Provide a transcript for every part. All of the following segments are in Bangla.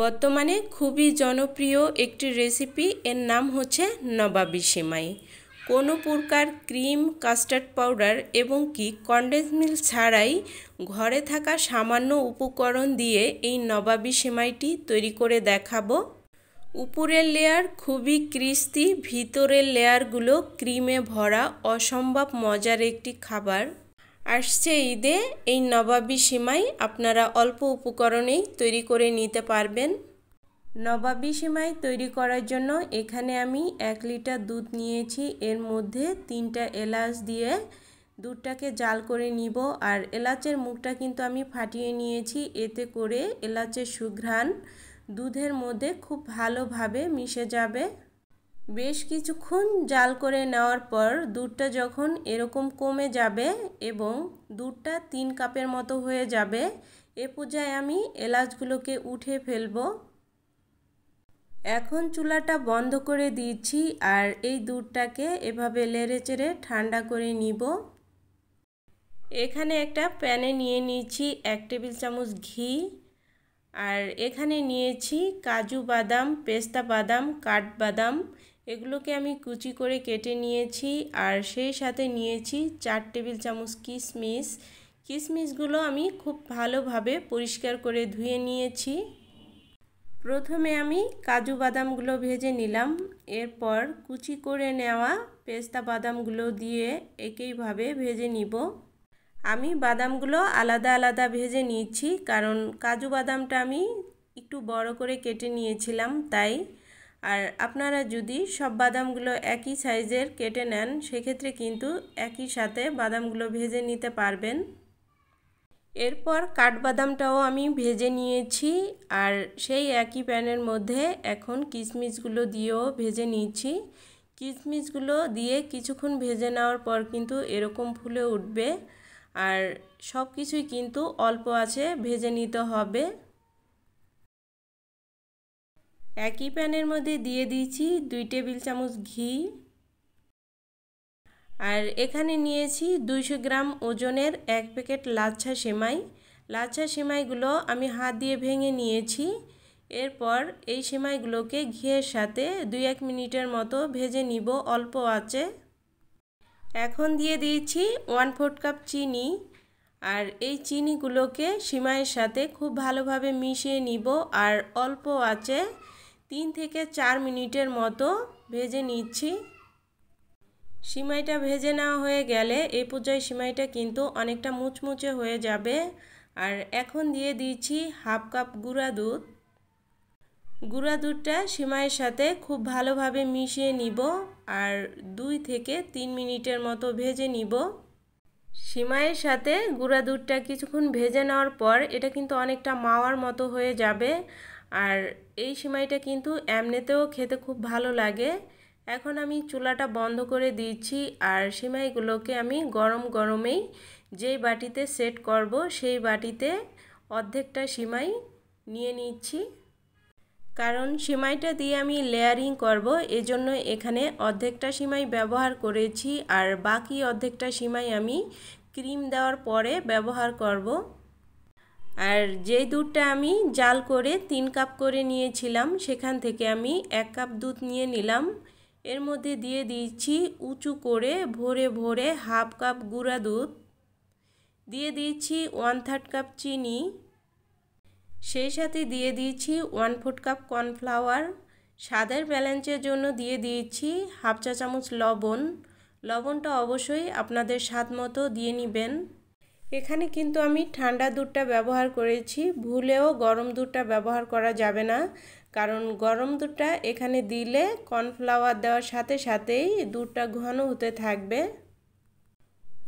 বর্তমানে খুবই জনপ্রিয় একটি রেসিপি এর নাম হচ্ছে নবাবি সেমাই কোনো প্রকার ক্রিম কাস্টার্ড পাউডার এবং কি কন্ডেন্স মিল্ক ছাড়াই ঘরে থাকা সামান্য উপকরণ দিয়ে এই নবাবি সেমাইটি তৈরি করে দেখাবো উপরের লেয়ার খুবই ক্রিস্পি ভিতরের লেয়ারগুলো ক্রিমে ভরা অসম্ভব মজার একটি খাবার আসছে ঈদে এই নবাবি সিমাই আপনারা অল্প উপকরণেই তৈরি করে নিতে পারবেন নবাবি সিমাই তৈরি করার জন্য এখানে আমি এক লিটার দুধ নিয়েছি এর মধ্যে তিনটা এলাচ দিয়ে দুধটাকে জাল করে নিব আর এলাচের মুখটা কিন্তু আমি ফাটিয়ে নিয়েছি এতে করে এলাচের সুঘ্রাণ দুধের মধ্যে খুব ভালোভাবে মিশে যাবে বেশ কিছুক্ষণ জাল করে নেওয়ার পর দুধটা যখন এরকম কমে যাবে এবং দুধটা তিন কাপের মতো হয়ে যাবে এ পূজায় আমি এলাচগুলোকে উঠে ফেলব এখন চুলাটা বন্ধ করে দিচ্ছি আর এই দুধটাকে এভাবে লেড়ে চেড়ে ঠান্ডা করে নিব এখানে একটা প্যানে নিয়ে নিয়েছি এক টেবিল চামচ ঘি আর এখানে নিয়েছি কাজু বাদাম পেস্তা বাদাম কাঠবাদাম এগুলোকে আমি কুচি করে কেটে নিয়েছি আর সেই সাথে নিয়েছি চার টেবিল চামচ কিশমিশ কিশমিশগুলো আমি খুব ভালোভাবে পরিষ্কার করে ধুয়ে নিয়েছি প্রথমে আমি কাজু বাদামগুলো ভেজে নিলাম এরপর কুচি করে নেওয়া পেস্তা বাদামগুলো দিয়ে একইভাবে ভেজে নিব আমি বাদামগুলো আলাদা আলাদা ভেজে নিয়েছি কারণ কাজু বাদামটা আমি একটু বড় করে কেটে নিয়েছিলাম তাই আর আপনারা যদি সব বাদামগুলো একই সাইজের কেটে নেন সেক্ষেত্রে কিন্তু একই সাথে বাদামগুলো ভেজে নিতে পারবেন এরপর কাঠবাদামটাও আমি ভেজে নিয়েছি আর সেই একই প্যানের মধ্যে এখন কিশমিশগুলো দিয়েও ভেজে নিয়েছি কিশমিশগুলো দিয়ে কিছুক্ষণ ভেজে নেওয়ার পর কিন্তু এরকম ফুলে উঠবে আর সব কিছুই কিন্তু অল্প আছে ভেজে নিতে হবে একই প্যানের মধ্যে দিয়ে দিয়েছি দুই টেবিল চামচ ঘি আর এখানে নিয়েছি দুইশো গ্রাম ওজনের এক প্যাকেট লাচ্ছা সেমাই লাচ্ছা সেমাইগুলো আমি হাত দিয়ে ভেঙে নিয়েছি এরপর এই সেমাইগুলোকে ঘিয়ের সাথে দুই এক মিনিটের মতো ভেজে নিব অল্প আছে এখন দিয়ে দিয়েছি ওয়ান ফোর্থ কাপ চিনি আর এই চিনিগুলোকে সিমাইয়ের সাথে খুব ভালোভাবে মিশিয়ে নিব আর অল্প আছে তিন থেকে চার মিনিটের মতো ভেজে নিচ্ছি সিমাইটা ভেজে নেওয়া হয়ে গেলে এই পর্যায়ে সিমাইটা কিন্তু অনেকটা মুচমুচে হয়ে যাবে আর এখন দিয়ে দিচ্ছি হাফ কাপ গুঁড়া দুধ গুঁড়া দুধটা সিমাইয়ের সাথে খুব ভালোভাবে মিশিয়ে নিব আর দুই থেকে তিন মিনিটের মতো ভেজে নিব সিমাইয়ের সাথে গুঁড়া দুধটা কিছুক্ষণ ভেজে নেওয়ার পর এটা কিন্তু অনেকটা মাওয়ার মতো হয়ে যাবে আর এই সিমাইটা কিন্তু এমনিতেও খেতে খুব ভালো লাগে এখন আমি চুলাটা বন্ধ করে দিয়েছি আর সিমাইগুলোকে আমি গরম গরমেই যেই বাটিতে সেট করব সেই বাটিতে অর্ধেকটা সিমাই নিয়ে নিচ্ছি কারণ সিমাইটা দিয়ে আমি লেয়ারিং করব এজন্য এখানে অর্ধেকটা সিমাই ব্যবহার করেছি আর বাকি অর্ধেকটা সিমাই আমি ক্রিম দেওয়ার পরে ব্যবহার করব আর যেই দুধটা আমি জাল করে তিন কাপ করে নিয়েছিলাম সেখান থেকে আমি এক কাপ দুধ নিয়ে নিলাম এর মধ্যে দিয়ে দিয়েছি উঁচু করে ভরে ভরে হাফ কাপ গুঁড়া দুধ দিয়ে দিয়েছি ওয়ান থার্ড কাপ চিনি সেই সাথে দিয়ে দিয়েছি ওয়ান ফোর্থ কাপ কর্নফ্লাওয়ার স্বাদের ব্যালেন্সের জন্য দিয়ে দিয়েছি হাফ চা চামচ লবণ লবণটা অবশ্যই আপনাদের স্বাদ মতো দিয়ে নেবেন এখানে কিন্তু আমি ঠান্ডা দুধটা ব্যবহার করেছি ভুলেও গরম দুধটা ব্যবহার করা যাবে না কারণ গরম দুধটা এখানে দিলে কর্নফ্লাওয়ার দেওয়ার সাথে সাথেই দুধটা ঘন হতে থাকবে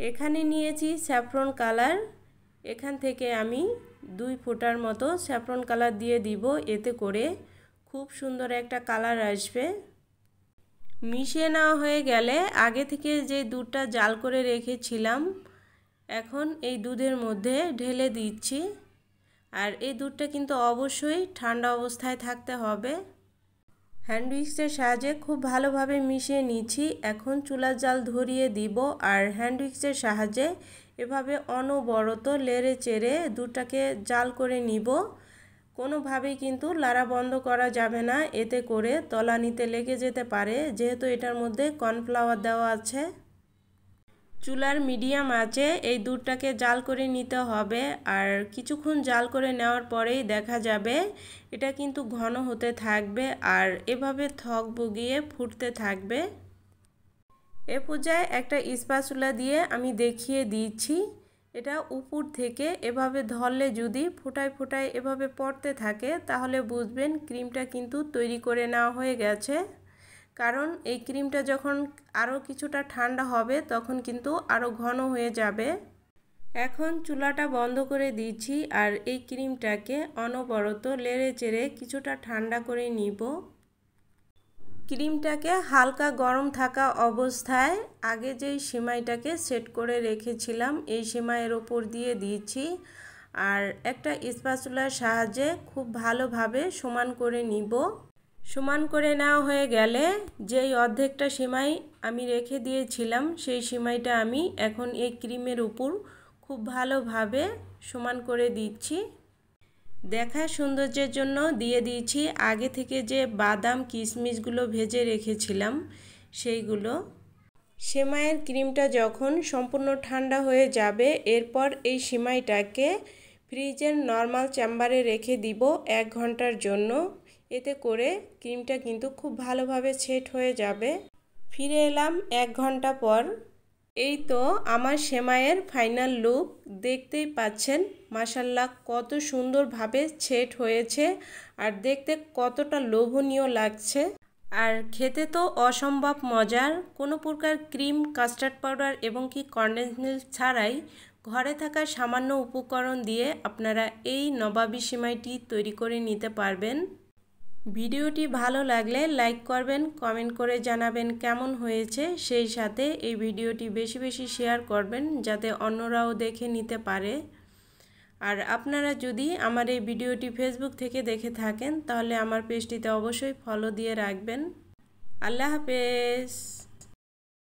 এখানে নিয়েছি স্যাফরন কালার এখান থেকে আমি দুই ফোঁটার মতো স্যাফরন কালার দিয়ে দিব এতে করে খুব সুন্দর একটা কালার আসবে মিশিয়ে নেওয়া হয়ে গেলে আগে থেকে যে দুধটা জাল করে রেখেছিলাম এখন এই দুধের মধ্যে ঢেলে দিচ্ছি আর এই দুধটা কিন্তু অবশ্যই ঠান্ডা অবস্থায় থাকতে হবে হ্যান্ডউইক্সের সাহায্যে খুব ভালোভাবে মিশিয়ে নিচ্ছি এখন চুলার জাল ধরিয়ে দিব আর হ্যান্ডউইক্সের সাহায্যে এভাবে অনবরত লেড়ে চেড়ে দুধটাকে জাল করে নিব কোনোভাবেই কিন্তু লাড়া বন্ধ করা যাবে না এতে করে তলানিতে লেগে যেতে পারে যেহেতু এটার মধ্যে কর্নফ্লাওয়ার দেওয়া আছে চুলার মিডিয়াম আছে এই দুধটাকে জাল করে নিতে হবে আর কিছুক্ষণ জাল করে নেওয়ার পরেই দেখা যাবে এটা কিন্তু ঘন হতে থাকবে আর এভাবে থক বগিয়ে ফুটতে থাকবে এ পূজায় একটা ইস্পাচুলা দিয়ে আমি দেখিয়ে দিচ্ছি এটা উপর থেকে এভাবে ধরলে যদি ফোটায় ফোটায় এভাবে পড়তে থাকে তাহলে বুঝবেন ক্রিমটা কিন্তু তৈরি করে নেওয়া হয়ে গেছে কারণ এই ক্রিমটা যখন আরও কিছুটা ঠান্ডা হবে তখন কিন্তু আরও ঘন হয়ে যাবে এখন চুলাটা বন্ধ করে দিচ্ছি আর এই ক্রিমটাকে অনবরত লেড়ে চেড়ে কিছুটা ঠান্ডা করে নিব ক্রিমটাকে হালকা গরম থাকা অবস্থায় আগে যেই সিমাইটাকে সেট করে রেখেছিলাম এই সিমাইয়ের ওপর দিয়ে দিয়েছি আর একটা স্পাচুলার সাহায্যে খুব ভালোভাবে সমান করে নিব সমান করে নেওয়া হয়ে গেলে যেই অর্ধেকটা সেমাই আমি রেখে দিয়েছিলাম সেই সেমাইটা আমি এখন এই ক্রিমের উপর খুব ভালোভাবে সমান করে দিচ্ছি দেখা সৌন্দর্যের জন্য দিয়ে দিয়েছি আগে থেকে যে বাদাম কিশমিশগুলো ভেজে রেখেছিলাম সেইগুলো সেমাইয়ের ক্রিমটা যখন সম্পূর্ণ ঠান্ডা হয়ে যাবে এরপর এই সেমাইটাকে ফ্রিজের নর্মাল চেম্বারে রেখে দিব এক ঘন্টার জন্য এতে করে ক্রিমটা কিন্তু খুব ভালোভাবে সেট হয়ে যাবে ফিরে এলাম এক ঘন্টা পর এই তো আমার সেমাইয়ের ফাইনাল লুক দেখতেই পাচ্ছেন মাসাল্লা কত সুন্দরভাবে ছেট হয়েছে আর দেখতে কতটা লোভনীয় লাগছে আর খেতে তো অসম্ভব মজার কোনো প্রকার ক্রিম কাস্টার্ড পাউডার এবং কি কন্ডেন্স ছাড়াই ঘরে থাকা সামান্য উপকরণ দিয়ে আপনারা এই নবাবী সেমাইটি তৈরি করে নিতে পারবেন ভিডিওটি ভালো লাগলে লাইক করবেন কমেন্ট করে জানাবেন কেমন হয়েছে সেই সাথে এই ভিডিওটি বেশি বেশি শেয়ার করবেন যাতে অন্যরাও দেখে নিতে পারে আর আপনারা যদি আমার এই ভিডিওটি ফেসবুক থেকে দেখে থাকেন তাহলে আমার পেজটিতে অবশ্যই ফলো দিয়ে রাখবেন আল্লাহ হাফেজ